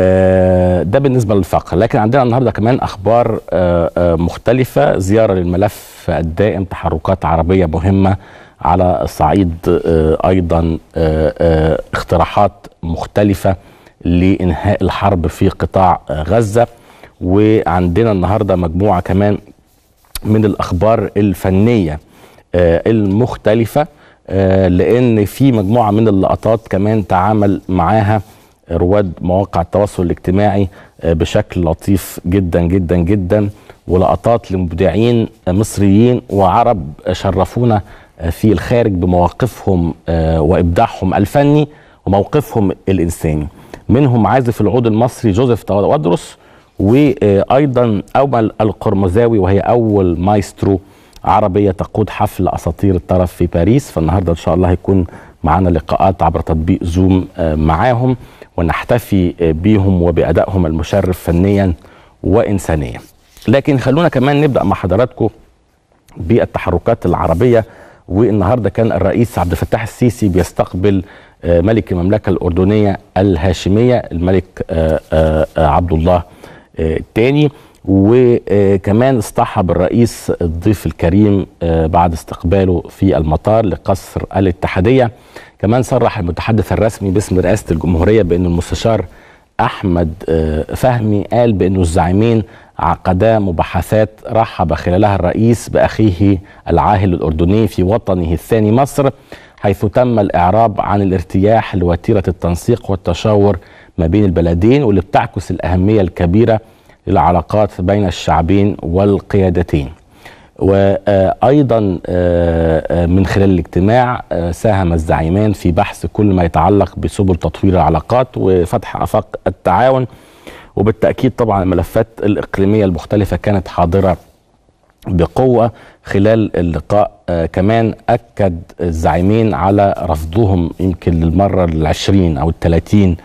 آه، ده بالنسبة للفقر لكن عندنا النهاردة كمان أخبار آه، آه، مختلفة زيارة للملف الدائم تحركات عربية مهمة على الصعيد أيضا اقتراحات مختلفة لإنهاء الحرب في قطاع غزة وعندنا النهاردة مجموعة كمان من الأخبار الفنية المختلفة لأن في مجموعة من اللقطات كمان تعامل معاها رواد مواقع التواصل الاجتماعي آه، بشكل لطيف جدا جدا جدا ولقطات لمبدعين مصريين وعرب شرفونا آه، في الخارج بمواقفهم آه، وابداعهم الفني وموقفهم الانساني منهم عازف العود المصري جوزيف تودروس وايضا اومل القرمزاوي وهي اول مايسترو عربيه تقود حفل اساطير الطرف في باريس فالنهارده ان شاء الله هيكون معانا لقاءات عبر تطبيق زوم آه، معاهم ونحتفي آه، بيهم وبأدائهم المشرف فنيا وإنسانيا لكن خلونا كمان نبدأ مع حضراتكم بالتحركات العربية والنهارده كان الرئيس عبد الفتاح السيسي بيستقبل آه، ملك المملكة الأردنية الهاشمية الملك عبد الله الثاني وكمان اصطحب الرئيس الضيف الكريم آه، بعد استقباله في المطار لقصر الاتحادية كمان صرح المتحدث الرسمي باسم رئاسة الجمهورية بأن المستشار أحمد آه، فهمي قال بأن الزعيمين عقدا مباحثات رحب خلالها الرئيس بأخيه العاهل الأردني في وطنه الثاني مصر حيث تم الإعراب عن الارتياح لوتيرة التنسيق والتشاور ما بين البلدين واللي بتعكس الأهمية الكبيرة العلاقات بين الشعبين والقيادتين وايضا آه، آه، من خلال الاجتماع آه، ساهم الزعيمان في بحث كل ما يتعلق بسبل تطوير العلاقات وفتح افاق التعاون وبالتاكيد طبعا الملفات الاقليميه المختلفه كانت حاضره بقوه خلال اللقاء كمان اكد الزعيمين على رفضهم يمكن للمره العشرين او الثلاثين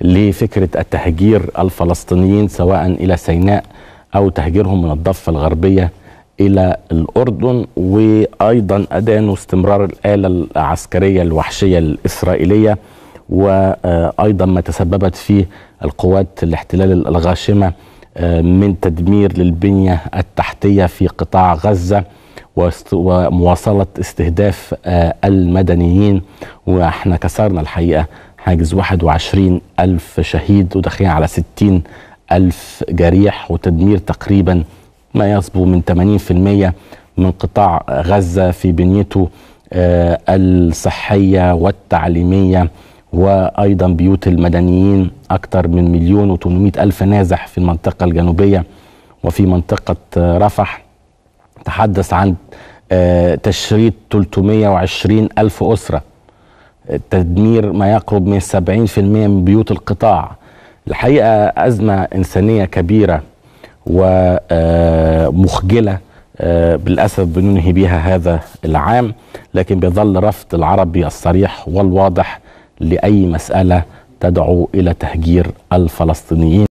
لفكرة التهجير الفلسطينيين سواء إلى سيناء أو تهجيرهم من الضفة الغربية إلى الأردن وأيضا أدانوا استمرار الآلة العسكرية الوحشية الإسرائيلية وأيضا ما تسببت فيه القوات الاحتلال الغاشمة آه، من تدمير للبنية التحتية في قطاع غزة ومواصلة استهداف آه، المدنيين واحنا كسرنا الحقيقة حاجز 21 ألف شهيد وداخلين على 60 ألف جريح وتدمير تقريبا ما يصبو من 80% من قطاع غزة في بنيته آه، الصحية والتعليمية وأيضا بيوت المدنيين أكثر من مليون و ألف نازح في المنطقة الجنوبية وفي منطقة آه، رفح تحدث عن آه، تشريد 320 ألف أسرة تدمير ما يقرب من 70% من بيوت القطاع الحقيقة أزمة إنسانية كبيرة ومخجلة آه، آه، بالأسف بننهي بها هذا العام لكن بيظل رفض العربي الصريح والواضح لأي مسألة تدعو إلى تهجير الفلسطينيين